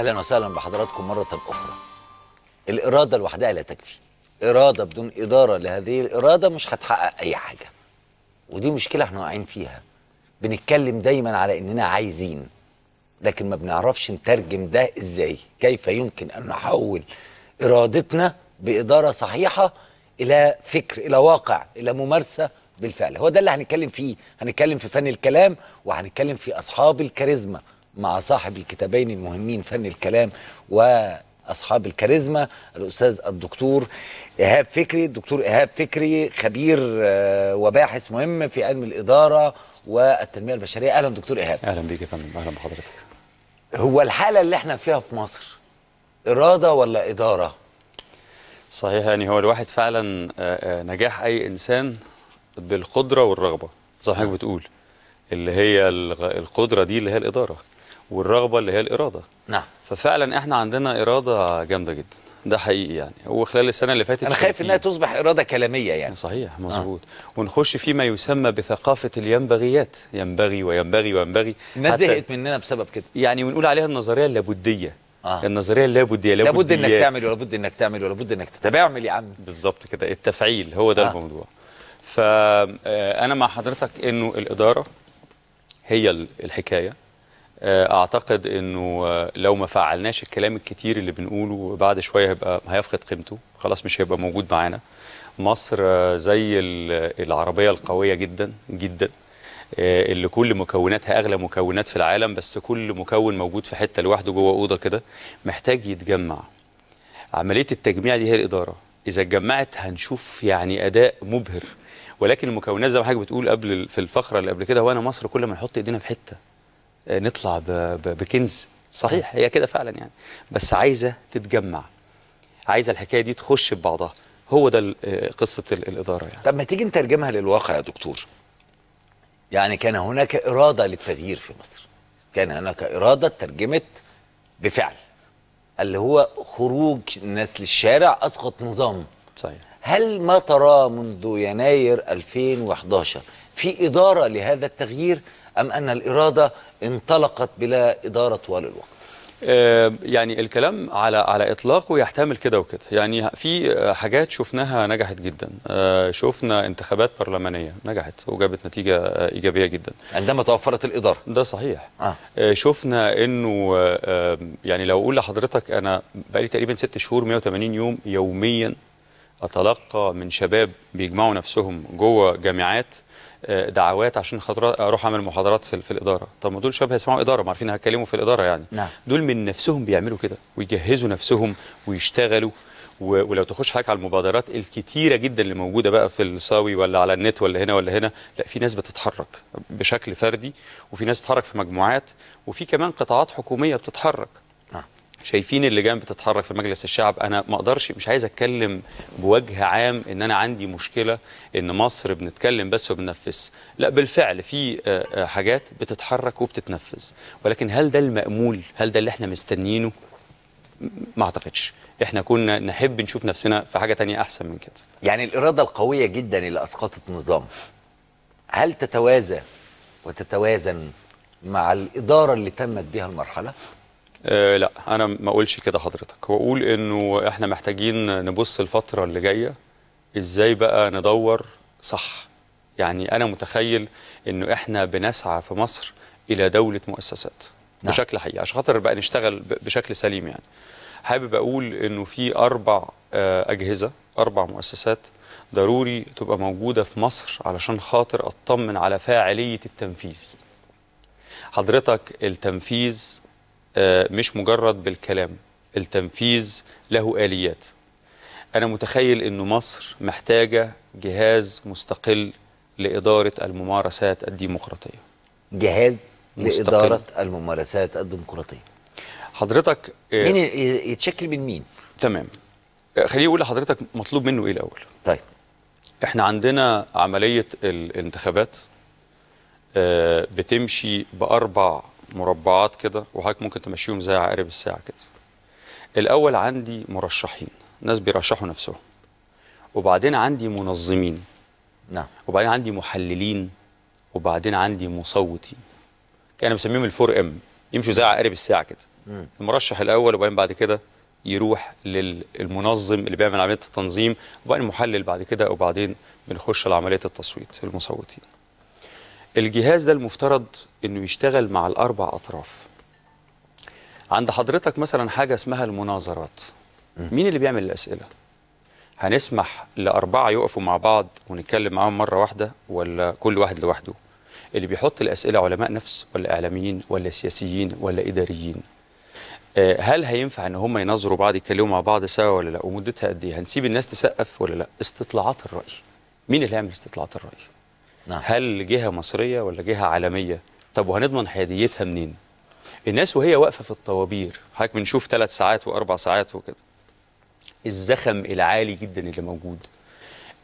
اهلا وسهلا بحضراتكم مره اخرى الاراده لوحدها لا تكفي اراده بدون اداره لهذه الاراده مش هتحقق اي حاجه ودي مشكله احنا واقعين فيها بنتكلم دايما على اننا عايزين لكن ما بنعرفش نترجم ده ازاي كيف يمكن ان نحول ارادتنا باداره صحيحه الى فكر الى واقع الى ممارسه بالفعل هو ده اللي هنتكلم فيه هنتكلم في فن الكلام وهنتكلم في اصحاب الكاريزما مع صاحب الكتابين المهمين فن الكلام واصحاب الكاريزما الاستاذ الدكتور ايهاب فكري الدكتور ايهاب فكري خبير آه، وباحث مهم في علم الاداره والتنميه البشريه اهلا دكتور ايهاب اهلا بيك يا فندم اهلا بحضرتك هو الحاله اللي احنا فيها في مصر اراده ولا اداره صحيح يعني هو الواحد فعلا آه، آه، نجاح اي انسان بالقدره والرغبه زي ما حضرتك بتقول اللي هي القدره دي اللي هي الاداره والرغبه اللي هي الاراده نعم ففعلا احنا عندنا اراده جامده جدا ده حقيقي يعني هو خلال السنه اللي فاتت انا خايف انها تصبح اراده كلاميه يعني صحيح آه. مظبوط آه. ونخش فيما يسمى بثقافه الينبغيات ينبغي وينبغي وينبغي الناس زهقت مننا بسبب كده يعني ونقول عليها النظريه اللابديه آه. النظريه اللابديه لابد انك تعمل ولابد انك تعمل ولابد انك تتعامل يا عم بالظبط كده التفعيل هو ده آه. الموضوع فانا آه، مع حضرتك انه الاداره هي الحكايه آه، اعتقد انه آه، لو ما فعلناش الكلام الكتير اللي بنقوله بعد شويه هيبقى هيفقد قيمته خلاص مش هيبقى موجود معانا مصر آه، زي العربيه القويه جدا جدا اللي كل مكوناتها اغلى مكونات في العالم بس كل مكون موجود في حته لوحده جوه اوضه كده محتاج يتجمع عمليه التجميع دي هي الاداره اذا اتجمعت هنشوف يعني اداء مبهر ولكن المكونات زي ما حضرتك بتقول قبل في الفقره اللي قبل كده هو انا مصر كل ما نحط ايدينا في حته آه، نطلع بكنز صحيح هي كده فعلا يعني بس عايزه تتجمع عايزه الحكايه دي تخش ببعضها هو ده آه، قصه الاداره يعني طب ما تيجي نترجمها للواقع يا دكتور يعني كان هناك اراده للتغيير في مصر كان هناك اراده ترجمت بفعل اللي هو خروج الناس للشارع اسقط نظام صحيح هل ما تراه منذ يناير 2011 في اداره لهذا التغيير أم أن الإرادة انطلقت بلا إدارة طوال الوقت آه، يعني الكلام على على اطلاقه يحتمل كده وكده يعني في حاجات شفناها نجحت جدا آه، شفنا انتخابات برلمانيه نجحت وجابت نتيجه ايجابيه جدا عندما توفرت الاداره ده صحيح آه. آه، شفنا انه يعني لو اقول لحضرتك انا بقالي تقريبا ست شهور 180 يوم يوميا اتلقى من شباب بيجمعوا نفسهم جوه جامعات آه، دعوات عشان خاطر اروح اعمل محاضرات في, في الاداره طب ما دول شباب هيسمعوا اداره ما عارفين هيتكلموا في الاداره يعني نعم. دول من نفسهم بيعملوا كده ويجهزوا نفسهم ويشتغلوا ولو تخش حضرتك على المبادرات الكتيره جدا اللي موجوده بقى في الصاوي ولا على النت ولا هنا ولا هنا لا في ناس بتتحرك بشكل فردي وفي ناس بتتحرك في مجموعات وفي كمان قطاعات حكوميه بتتحرك شايفين اللجان بتتحرك في مجلس الشعب انا ما اقدرش مش عايز اتكلم بوجه عام ان انا عندي مشكله ان مصر بنتكلم بس وبننفذ لا بالفعل في آه، آه، حاجات بتتحرك وبتتنفذ ولكن هل ده المامول هل ده اللي احنا مستنيينه ما اعتقدش احنا كنا نحب نشوف نفسنا في حاجه تانية احسن من كده يعني الاراده القويه جدا اللي اسقطت النظام هل تتوازى وتتوازن مع الاداره اللي تمت بها المرحله أه لا انا ما اقولش كده حضرتك واقول انه احنا محتاجين نبص الفتره اللي جايه ازاي بقى ندور صح يعني انا متخيل انه احنا بنسعى في مصر الى دوله مؤسسات نعم. بشكل حقيقي عشان خاطر بقى نشتغل بشكل سليم يعني حابب اقول انه في اربع آه، اجهزه اربع مؤسسات ضروري تبقى موجوده في مصر علشان خاطر اطمن على فاعليه التنفيذ حضرتك التنفيذ آه، مش مجرد بالكلام التنفيذ له آليات أنا متخيل أن مصر محتاجة جهاز مستقل لإدارة الممارسات الديمقراطية جهاز مستقل. لإدارة الممارسات الديمقراطية حضرتك آه، مين يتشكل من مين؟ تمام آه، خليني أقول لحضرتك مطلوب منه إيه الأول طيب إحنا عندنا عملية الانتخابات بتمشي بأربع مربعات كده وحضرتك ممكن تمشيهم زي عقارب الساعه كده الاول عندي مرشحين ناس بيرشحوا نفسهم وبعدين عندي منظمين نعم وبعدين عندي محللين وبعدين عندي مصوتين انا مسميهم الفور ام يمشوا زي عقارب الساعه كده المرشح الاول وبعدين بعد كده يروح للمنظم اللي بيعمل عمليه التنظيم وبعدين المحلل بعد كده وبعدين بنخش لعمليه التصويت المصوتين الجهاز ده المفترض انه يشتغل مع الاربع اطراف عند حضرتك مثلا حاجه اسمها المناظرات مين اللي بيعمل الاسئله هنسمح لاربعه يقفوا مع بعض ونتكلم معاهم مره واحده ولا كل واحد لوحده اللي بيحط الاسئله علماء نفس ولا اعلاميين ولا سياسيين ولا اداريين آه، هل هينفع ان هم ينظروا بعض يتكلموا مع بعض سوا ولا لا ومدتها قد ايه هنسيب الناس تسقف ولا لا استطلاعات الراي مين اللي هيعمل استطلاعات الراي نعم. هل جهة مصرية ولا جهة عالمية طب وهنضمن حياديتها منين الناس وهي واقفة في الطوابير حضرتك بنشوف ثلاث ساعات وأربع ساعات وكده الزخم العالي جدا اللي موجود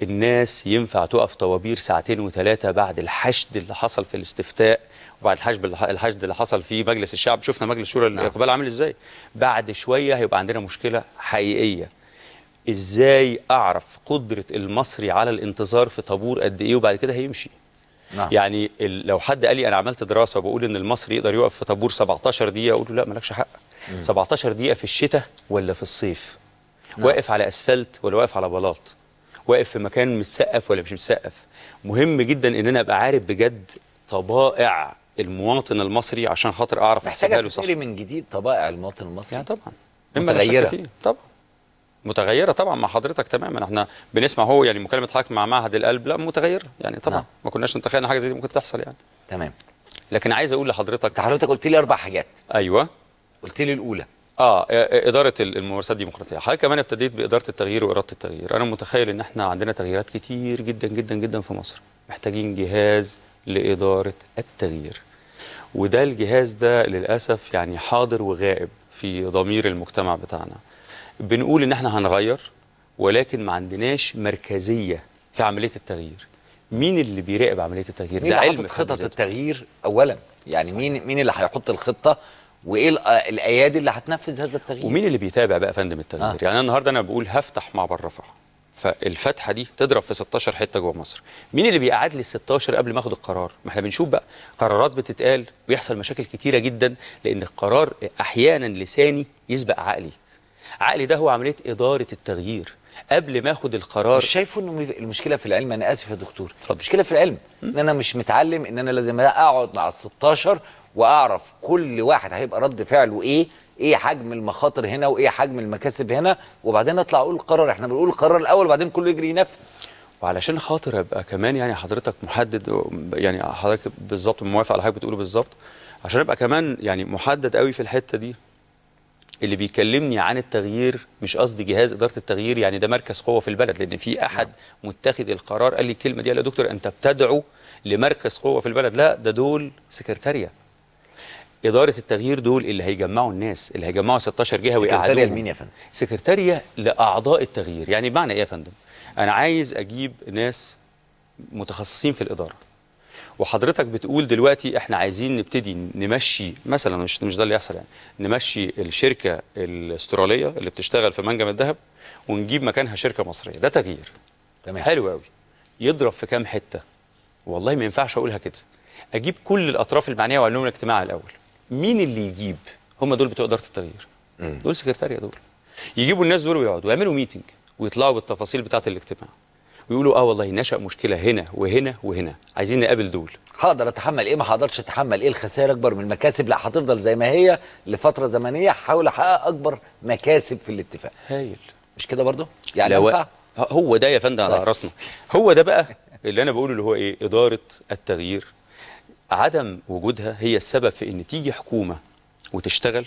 الناس ينفع تقف طوابير ساعتين وثلاثة بعد الحشد اللي حصل في الاستفتاء وبعد الحشد الحشد اللي حصل في مجلس الشعب شفنا مجلس شورى نعم. الاقبال عامل ازاي بعد شوية هيبقى عندنا مشكلة حقيقية ازاي اعرف قدره المصري على الانتظار في طابور قد ايه وبعد كده هيمشي نعم. يعني لو حد قال لي انا عملت دراسه وبقول ان المصري يقدر يقف في طابور 17 دقيقه اقول له لا مالكش حق مم. 17 دقيقه في الشتاء ولا في الصيف نعم. واقف على اسفلت ولا واقف على بلاط واقف في مكان متسقف ولا مش متسقف مهم جدا ان انا ابقى عارف بجد طبائع المواطن المصري عشان خاطر اعرف احسبها له صح من جديد طبائع المواطن المصري يعني طبعا متغيره طبعا متغيره طبعا مع حضرتك تماما احنا بنسمع هو يعني مكالمه حضرتك مع معهد القلب لا متغيره يعني طبعا نعم. ما كناش نتخيل حاجه زي دي ممكن تحصل يعني تمام لكن عايز اقول لحضرتك حضرتك قلت لي اربع حاجات ايوه قلت لي الاولى اه اداره الممارسات الديمقراطيه حضرتك كمان ابتديت باداره التغيير واراده التغيير انا متخيل ان احنا عندنا تغييرات كتير جدا جدا جدا في مصر محتاجين جهاز لاداره التغيير وده الجهاز ده للاسف يعني حاضر وغائب في ضمير المجتمع بتاعنا بنقول ان احنا هنغير ولكن ما عندناش مركزيه في عمليه التغيير مين اللي بيراقب عمليه التغيير مين ده علم خطط التغيير اولا يعني صحيح. مين مين اللي هيحط الخطه وايه آه، الايادي اللي هتنفذ هذا التغيير ومين اللي بيتابع بقى فندم التغيير آه. يعني النهارده انا بقول هفتح معبر رفح فالفتحه دي تضرب في 16 حته جوه مصر مين اللي بيقعد لي 16 قبل ما اخد القرار ما احنا بنشوف بقى قرارات بتتقال ويحصل مشاكل كتيره جدا لان القرار احيانا لساني يسبق عقلي عقلي ده هو عمليه اداره التغيير قبل ما اخد القرار مش شايفه انه المشكله في العلم انا اسف يا دكتور فضل. المشكله في العلم ان انا مش متعلم ان انا لازم اقعد مع ال 16 واعرف كل واحد هيبقى رد فعله ايه ايه حجم المخاطر هنا وايه حجم المكاسب هنا وبعدين اطلع اقول القرار احنا بنقول القرار الاول وبعدين كله يجري ينفذ وعلشان خاطر ابقى كمان يعني حضرتك محدد يعني حضرتك بالظبط موافق على حضرتك بتقوله بالظبط عشان ابقى كمان يعني محدد قوي في الحته دي اللي بيكلمني عن التغيير مش قصدي جهاز اداره التغيير يعني ده مركز قوه في البلد لان في احد نعم. متخذ القرار قال لي الكلمه دي قال يا دكتور انت بتدعو لمركز قوه في البلد لا ده دول سكرتاريه اداره التغيير دول اللي هيجمعوا الناس اللي هيجمعوا 16 جهه ويقعدوا سكرتاريه لمين يا فندم سكرتاريه لاعضاء التغيير يعني بمعنى ايه يا فندم انا عايز اجيب ناس متخصصين في الاداره وحضرتك بتقول دلوقتي احنا عايزين نبتدي نمشي مثلا مش مش ده اللي يحصل يعني نمشي الشركه الاستراليه اللي بتشتغل في منجم الذهب ونجيب مكانها شركه مصريه ده تغيير تمام حلو قوي يضرب في كام حته والله ما ينفعش اقولها كده اجيب كل الاطراف المعنيه واعمل لهم الاجتماع الاول مين اللي يجيب هم دول بتوع اداره التغيير دول سكرتاريا دول يجيبوا الناس دول ويقعدوا ويعملوا ميتنج ويطلعوا بالتفاصيل بتاعه الاجتماع ويقولوا اه والله نشأ مشكله هنا وهنا وهنا عايزين نقابل دول هقدر اتحمل ايه ما هقدرش اتحمل ايه الخسائر اكبر من المكاسب لا هتفضل زي ما هي لفتره زمنيه حاول احقق اكبر مكاسب في الاتفاق هايل مش كده برضه يعني لو... هو ده يا فندم على طيب. راسنا هو ده بقى اللي انا بقوله اللي هو ايه اداره التغيير عدم وجودها هي السبب في ان تيجي حكومه وتشتغل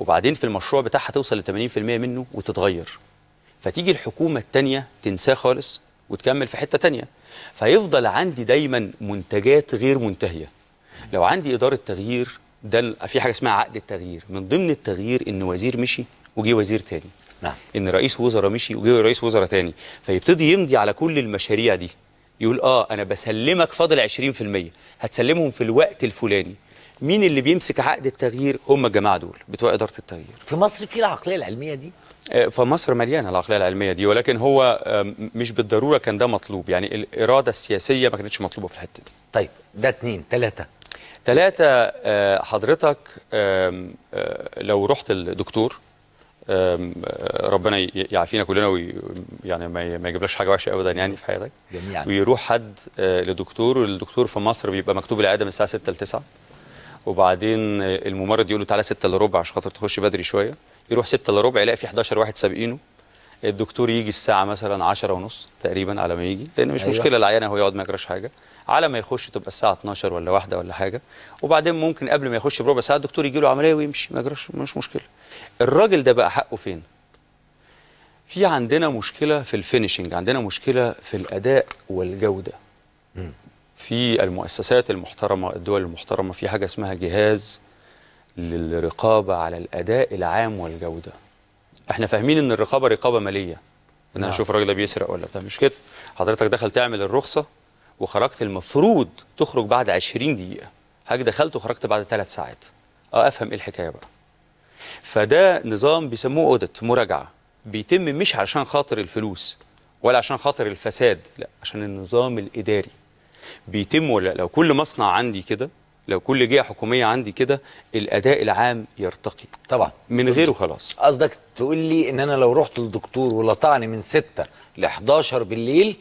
وبعدين في المشروع بتاعها توصل ل 80% منه وتتغير فتيجي الحكومه الثانيه تنساه خالص وتكمل في حته تانية فيفضل عندي دايما منتجات غير منتهيه لو عندي اداره تغيير ده في حاجه اسمها عقد التغيير من ضمن التغيير ان وزير مشي وجي وزير تاني نعم. ان رئيس وزراء مشي وجه رئيس وزراء تاني فيبتدي يمضي على كل المشاريع دي يقول اه انا بسلمك فاضل 20% هتسلمهم في الوقت الفلاني مين اللي بيمسك عقد التغيير هم الجماعه دول بتوع اداره التغيير في مصر في العقليه العلميه دي آه، فمصر مليانه العقليه العلميه دي ولكن هو مش بالضروره كان ده مطلوب يعني الاراده السياسيه ما كانتش مطلوبه في الحته دي طيب ده اتنين تلاته تلاته آه، حضرتك آه، لو رحت الدكتور ربنا يعافينا كلنا وي يعني ما يجيبلكش حاجه وحشه ابدا يعني في حياتك جميعا ويروح حد لدكتور والدكتور في مصر بيبقى مكتوب العياده من الساعه 6 ل 9 وبعدين الممرض يقول له تعالى 6 الا ربع عشان خاطر تخش بدري شويه يروح 6 الا ربع يلاقي في 11 واحد سابقينه الدكتور يجي الساعه مثلا 10 ونص تقريبا على ما يجي لان مش أيوة. مشكله العيان هو يقعد ما يجراش حاجه على ما يخش تبقى الساعه 12 ولا واحدة ولا حاجه وبعدين ممكن قبل ما يخش بربع ساعه الدكتور يجي له عمليه ويمشي ما يجراش مش مشكله الراجل ده بقى حقه فين في عندنا مشكله في الفينشنج عندنا مشكله في الاداء والجوده في المؤسسات المحترمة الدول المحترمة في حاجة اسمها جهاز للرقابة على الأداء العام والجودة احنا فاهمين ان الرقابة رقابة مالية ان نعم. انا اشوف الراجل ده بيسرق ولا بتاع مش كده حضرتك دخل تعمل الرخصة وخرجت المفروض تخرج بعد 20 دقيقة حاجة دخلت وخرجت بعد ثلاث ساعات اه افهم ايه الحكاية بقى فده نظام بيسموه اودت مراجعة بيتم مش عشان خاطر الفلوس ولا عشان خاطر الفساد لا عشان النظام الإداري بيتم ولا لو كل مصنع عندي كده لو كل جهه حكوميه عندي كده الاداء العام يرتقي طبعا من غيره خلاص قصدك تقول لي ان انا لو رحت للدكتور ولطعني من 6 ل 11 بالليل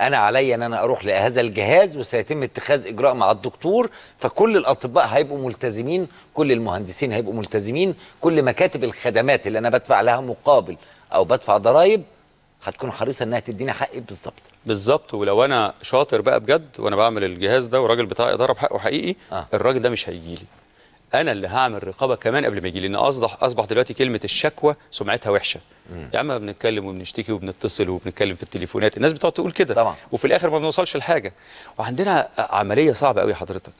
انا عليا ان انا اروح لهذا الجهاز وسيتم اتخاذ اجراء مع الدكتور فكل الاطباء هيبقوا ملتزمين كل المهندسين هيبقوا ملتزمين كل مكاتب الخدمات اللي انا بدفع لها مقابل او بدفع ضرائب هتكون حريصه انها تديني حقي بالظبط بالظبط ولو انا شاطر بقى بجد وانا بعمل الجهاز ده والراجل بتاع اداره بحقه حقيقي آه. الراجل ده مش هيجي لي انا اللي هعمل رقابه كمان قبل ما يجي لان اصبح اصبح دلوقتي كلمه الشكوى سمعتها وحشه مم. يا عم بنتكلم وبنشتكي وبنتصل وبنتكلم في التليفونات الناس بتقعد تقول كده طبعا. وفي الاخر ما بنوصلش لحاجه وعندنا عمليه صعبه قوي حضرتك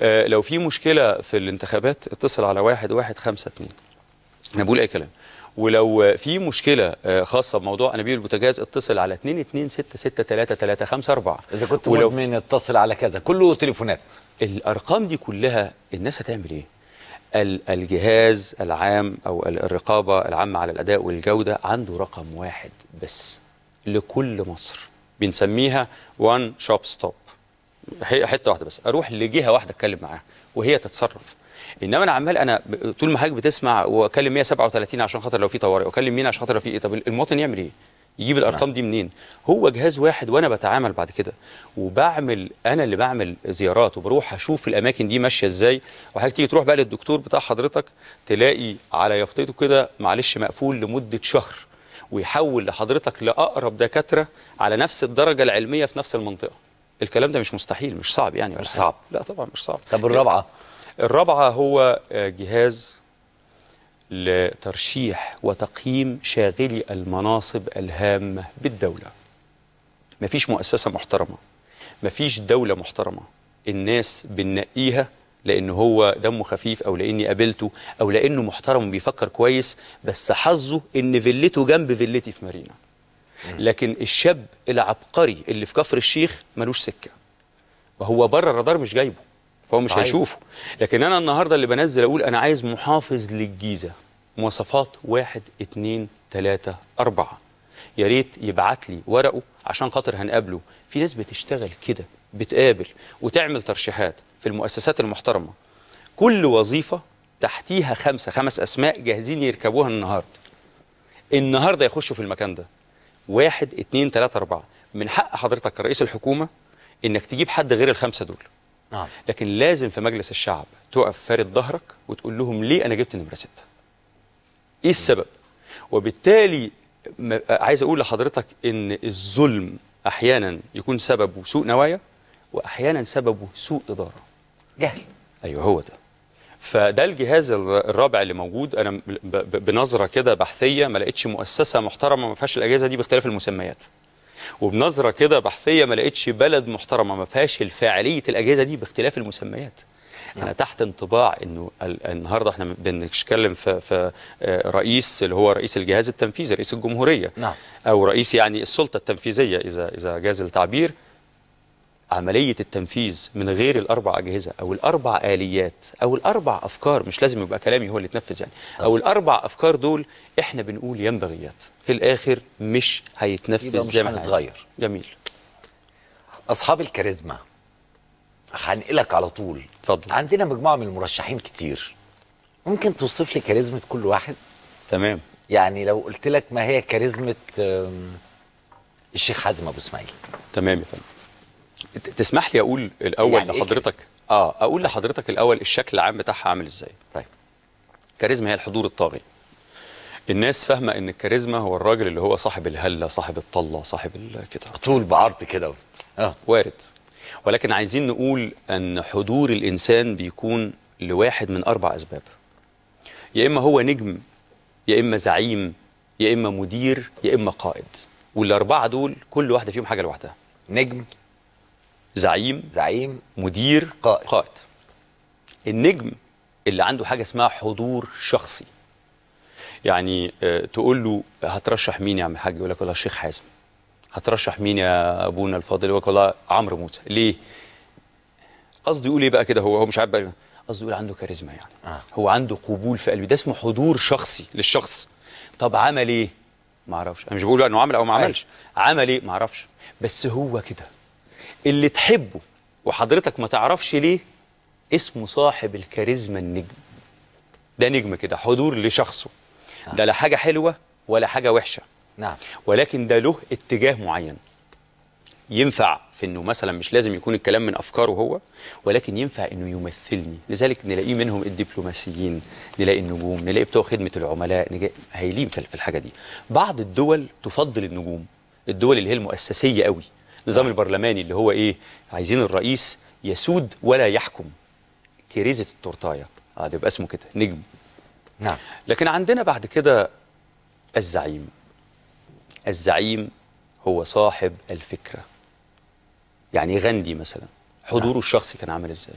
آه لو في مشكله في الانتخابات اتصل على واحد واحد خمسة اتنين انا بقول اي كلام ولو في مشكله آه، خاصه بموضوع انابيب البوتاجاز اتصل على 22663354 اذا كنت ولو مدمن اتصل على كذا كله تليفونات الارقام دي كلها الناس هتعمل ايه الجهاز العام او الرقابه العامه على الاداء والجوده عنده رقم واحد بس لكل مصر بنسميها وان شوب ستوب حته واحده بس اروح لجهه واحده اتكلم معاها وهي تتصرف انما انا عمال انا طول ما حضرتك بتسمع واكلم 137 عشان خاطر لو في طوارئ واكلم مين عشان خاطر لو في ايه طب المواطن يعمل ايه؟ يجيب نعم. الارقام دي منين هو جهاز واحد وانا بتعامل بعد كده وبعمل انا اللي بعمل زيارات وبروح اشوف الاماكن دي ماشيه ازاي وحضرتك تيجي تروح بقى للدكتور بتاع حضرتك تلاقي على يافطته كده معلش مقفول لمده شهر ويحول لحضرتك لاقرب دكاتره على نفس الدرجه العلميه في نفس المنطقه الكلام ده مش مستحيل مش صعب يعني مش صعب لا طبعا مش صعب طب الرابعه الرابعة هو آه، جهاز لترشيح وتقييم شاغلي المناصب الهامة بالدولة مفيش مؤسسة محترمة مفيش دولة محترمة الناس بنقيها لان هو دمه خفيف او لاني قابلته او لانه محترم وبيفكر كويس بس حظه ان فيلته جنب فيلتي في مارينا لكن الشاب العبقري اللي في كفر الشيخ ملوش سكه وهو بره الرادار مش جايبه فهو مش صحيح. هيشوفه لكن انا النهارده اللي بنزل اقول انا عايز محافظ للجيزه مواصفات واحد اتنين تلاته اربعه يا ريت يبعت لي ورقه عشان خاطر هنقابله في ناس بتشتغل كده بتقابل وتعمل ترشيحات في المؤسسات المحترمه كل وظيفه تحتيها خمسه خمس اسماء جاهزين يركبوها النهارده النهارده يخشوا في المكان ده واحد اتنين تلاته اربعه من حق حضرتك كرئيس الحكومه انك تجيب حد غير الخمسه دول نعم. لكن لازم في مجلس الشعب تقف فارد ظهرك وتقول لهم ليه أنا جبت نمرة ستة إيه السبب وبالتالي عايز أقول لحضرتك إن الظلم أحيانا يكون سببه سوء نوايا وأحيانا سببه سوء إدارة جهل أيوه هو ده فده الجهاز الرابع اللي موجود انا بنظره كده بحثيه ما لقيتش مؤسسه محترمه ما فيهاش الاجهزه دي باختلاف المسميات وبنظره كده بحثيه ما لقيتش بلد محترمه ما فيهاش الفاعليه الاجهزه دي باختلاف المسميات انا نعم. تحت انطباع انه النهارده احنا بنتكلم في, في آه، رئيس اللي هو رئيس الجهاز التنفيذي رئيس الجمهوريه نعم. او رئيس يعني السلطه التنفيذيه اذا اذا جاز التعبير عملية التنفيذ من غير الأربع أجهزة أو الأربع آليات أو الأربع أفكار مش لازم يبقى كلامي هو اللي تنفذ يعني آه. أو الأربع أفكار دول إحنا بنقول ينبغيات في الآخر مش هيتنفذ زي ما هنتغير جميل أصحاب الكاريزما هنقلك على طول اتفضل عندنا مجموعة من المرشحين كتير ممكن توصف لي كاريزمة كل واحد تمام يعني لو قلت لك ما هي كاريزمة الشيخ حازم أبو إسماعيل تمام يا فندم تسمح لي اقول الاول يعني إيه لحضرتك إيه اه اقول لحضرتك الاول الشكل العام بتاعها عامل ازاي طيب كاريزما هي الحضور الطاغي الناس فاهمه ان الكاريزما هو الراجل اللي هو صاحب الهله صاحب الطله صاحب كده طول بعرض كده اه وارد ولكن عايزين نقول ان حضور الانسان بيكون لواحد من اربع اسباب يا اما هو نجم يا اما زعيم يا اما مدير يا اما قائد والاربعه دول كل واحده فيهم حاجه لوحدها نجم زعيم زعيم مدير قائد قائد النجم اللي عنده حاجه اسمها حضور شخصي يعني آه، تقول له هترشح مين يا عم الحاج يقول لك والله الشيخ حازم هترشح مين يا ابونا الفاضل يقول لك والله عمرو موسى ليه قصدي يقول ايه بقى كده هو هو مش عارف قصدي يقول عنده كاريزما يعني آه. هو عنده قبول في قلبي ده اسمه حضور شخصي للشخص طب عمل ايه ما اعرفش انا مش بقول انه عمل او ما أيوه. عملش عمل ايه ما اعرفش بس هو كده اللي تحبه وحضرتك ما تعرفش ليه اسمه صاحب الكاريزما النجم ده نجم كده حضور لشخصه نعم. ده لا حاجة حلوة ولا حاجة وحشة نعم ولكن ده له اتجاه معين ينفع في انه مثلا مش لازم يكون الكلام من افكاره هو ولكن ينفع انه يمثلني لذلك نلاقيه منهم الدبلوماسيين نلاقي النجوم نلاقي بتوع خدمه العملاء هايلين في الحاجه دي بعض الدول تفضل النجوم الدول اللي هي المؤسسيه قوي النظام البرلماني اللي هو ايه عايزين الرئيس يسود ولا يحكم كريزه التورتايه اه ده يبقى اسمه كده نجم نعم لكن عندنا بعد كده الزعيم الزعيم هو صاحب الفكره يعني غاندي مثلا حضوره نعم. الشخصي كان عامل ازاي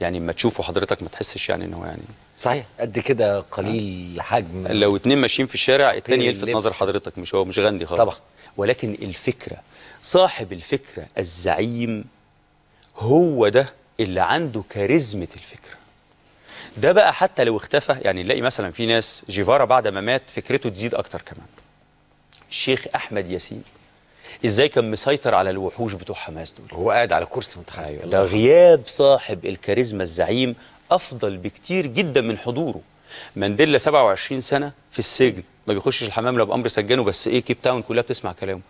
يعني اما تشوفه حضرتك ما تحسش يعني ان هو يعني صحيح قد كده قليل نعم. حجم لو اتنين ماشيين في الشارع التاني يلفت نظر حضرتك مش هو مش غندي خالص طبعا ولكن الفكرة صاحب الفكرة الزعيم هو ده اللي عنده كاريزمة الفكرة ده بقى حتى لو اختفى يعني نلاقي مثلا في ناس جيفارا بعد ما مات فكرته تزيد أكتر كمان الشيخ أحمد ياسين ازاي كان مسيطر على الوحوش بتوع حماس دول هو قاعد على كرسي المنتخب أيوة. ده غياب صاحب الكاريزما الزعيم افضل بكتير جدا من حضوره مانديلا 27 سنه في السجن ما بيخشش الحمام لو بامر سجانه بس ايه كيب تاون كلها بتسمع كلامه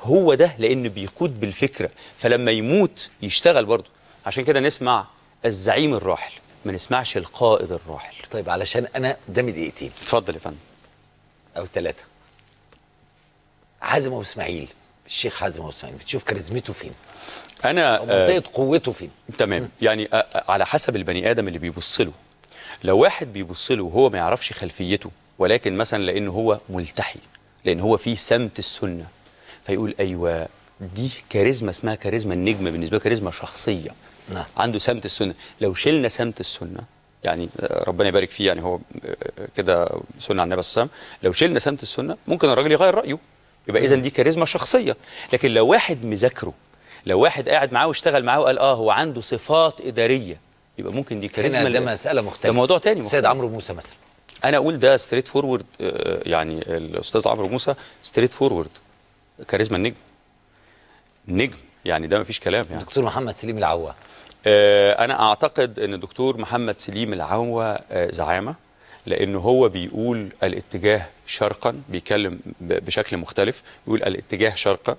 هو ده لان بيقود بالفكره فلما يموت يشتغل برضه عشان كده نسمع الزعيم الراحل ما نسمعش القائد الراحل طيب علشان انا قدامي دقيقتين اتفضل يا فندم او ثلاثه حازم ابو اسماعيل الشيخ حازم ابو اسماعيل بتشوف كاريزمته فين انا منطقه آه، قوته فين تمام يعني آه، آه، على حسب البني ادم اللي بيبص له لو واحد بيبص له وهو ما يعرفش خلفيته ولكن مثلا لأنه هو ملتحي لأن هو فيه سمت السنة فيقول أيوة دي كاريزما اسمها كاريزما النجم بالنسبة له كاريزما شخصية نعم. عنده سمت السنة لو شلنا سمت السنة يعني ربنا يبارك فيه يعني هو كده سنة عن النبي صلى الله عليه وسلم لو شلنا سمت السنة ممكن الراجل يغير رأيه يبقى إذا دي كاريزما شخصية لكن لو واحد مذاكره لو واحد قاعد معاه واشتغل معاه وقال اه هو عنده صفات إدارية يبقى ممكن دي كاريزما ده مسألة مختلفة ده موضوع تاني مختلف. سيد عمرو موسى مثلا انا اقول ده ستريت فورورد آه، يعني الاستاذ عمرو موسى ستريت فورورد كاريزما النجم نجم يعني ده مفيش كلام يعني دكتور محمد سليم العوا آه، انا اعتقد ان الدكتور محمد سليم العوا آه، زعامه لان هو بيقول الاتجاه شرقا بيتكلم بشكل مختلف بيقول الاتجاه شرقا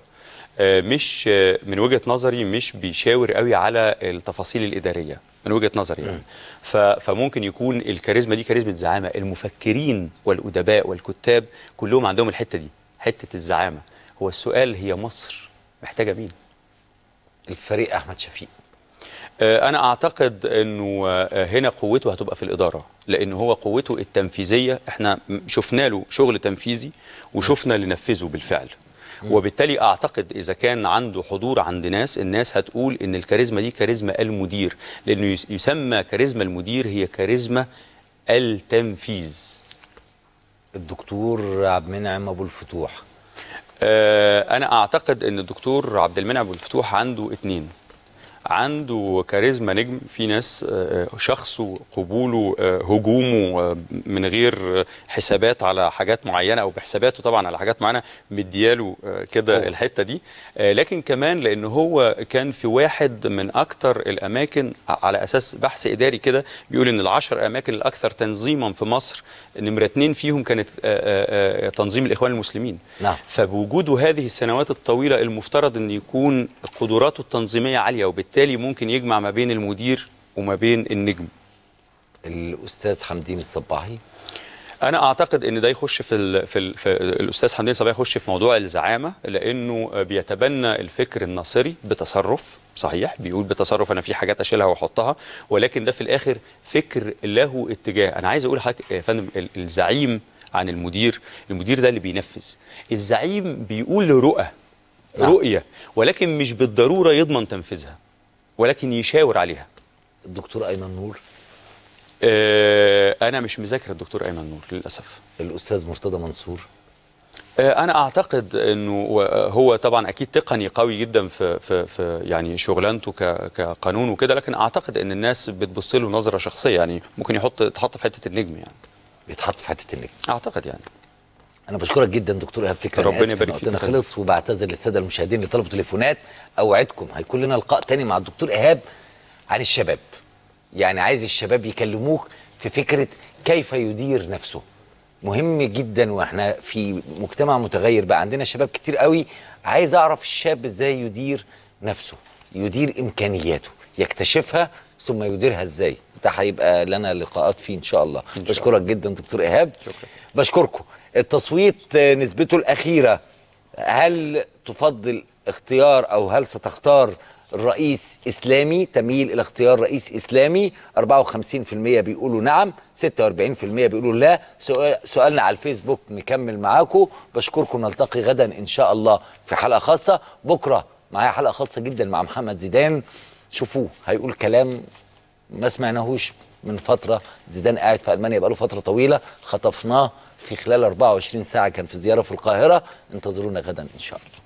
آه، مش آه، من وجهه نظري مش بيشاور قوي على التفاصيل الاداريه من وجهه نظري يعني فممكن يكون الكاريزما دي كاريزما زعامه المفكرين والادباء والكتاب كلهم عندهم الحته دي حته الزعامه هو السؤال هي مصر محتاجه مين الفريق احمد شفيق آه، انا اعتقد انه هنا قوته هتبقى في الاداره لان هو قوته التنفيذيه احنا شفنا له شغل تنفيذي وشفنا اللي نفذه بالفعل وبالتالي اعتقد اذا كان عنده حضور عند ناس الناس هتقول ان الكاريزما دي كاريزما المدير لانه يسمى كاريزما المدير هي كاريزما التنفيذ الدكتور عبد المنعم ابو الفتوح أه انا اعتقد ان الدكتور عبد المنعم ابو الفتوح عنده اتنين عنده كاريزما نجم في ناس آه، آه، شخصه قبوله آه، هجومه من غير حسابات على حاجات معينه او بحساباته طبعا على حاجات معينه مدياله كده الحته دي لكن كمان لان هو كان في واحد من اكثر الاماكن على اساس بحث اداري كده بيقول ان العشر اماكن الاكثر تنظيما في مصر نمره اتنين فيهم كانت تنظيم الاخوان المسلمين نعم. فبوجوده هذه السنوات الطويله المفترض ان يكون قدراته التنظيميه عاليه وبالتالي وبالتالي ممكن يجمع ما بين المدير وما بين النجم الاستاذ حمدين الصباحي انا اعتقد ان ده يخش في الـ في, الـ في الاستاذ حمدين الصباحي يخش في موضوع الزعامه لانه بيتبنى الفكر الناصري بتصرف صحيح بيقول بتصرف انا في حاجات اشيلها واحطها ولكن ده في الاخر فكر له اتجاه انا عايز اقول لحضرتك يا فندم الزعيم عن المدير المدير ده اللي بينفذ الزعيم بيقول رؤى نعم. رؤيه ولكن مش بالضروره يضمن تنفيذها ولكن يشاور عليها الدكتور ايمن نور آه، انا مش مذاكر الدكتور ايمن نور للاسف الاستاذ مرتضى منصور آه، انا اعتقد انه آه، هو طبعا اكيد تقني قوي جدا في في, في يعني شغلانته كقانون وكده لكن اعتقد ان الناس بتبص له نظره شخصيه يعني ممكن يحط يتحط في حته النجم يعني بيتحط في حته النجم اعتقد يعني انا بشكرك جدا دكتور ايهاب فكره ربنا يبارك فيك خلص وبعتذر للساده المشاهدين اللي طلبوا تليفونات اوعدكم هيكون لنا لقاء تاني مع الدكتور ايهاب عن الشباب يعني عايز الشباب يكلموك في فكره كيف يدير نفسه مهم جدا واحنا في مجتمع متغير بقى عندنا شباب كتير قوي عايز اعرف الشاب ازاي يدير نفسه يدير امكانياته يكتشفها ثم يديرها ازاي ده هيبقى لنا لقاءات فيه ان شاء الله إن شاء بشكرك جدا دكتور ايهاب شكرا بشكركم التصويت نسبته الاخيره هل تفضل اختيار او هل ستختار الرئيس اسلامي تميل الى اختيار رئيس اسلامي 54% بيقولوا نعم 46% بيقولوا لا سؤالنا على الفيسبوك نكمل معاكم بشكركم نلتقي غدا ان شاء الله في حلقه خاصه بكره معايا حلقه خاصه جدا مع محمد زيدان شوفوه هيقول كلام ما سمعناهوش من فتره زيدان قاعد في المانيا بقاله فتره طويله خطفناه في خلال 24 ساعه كان في زياره في القاهره انتظرونا غدا ان شاء الله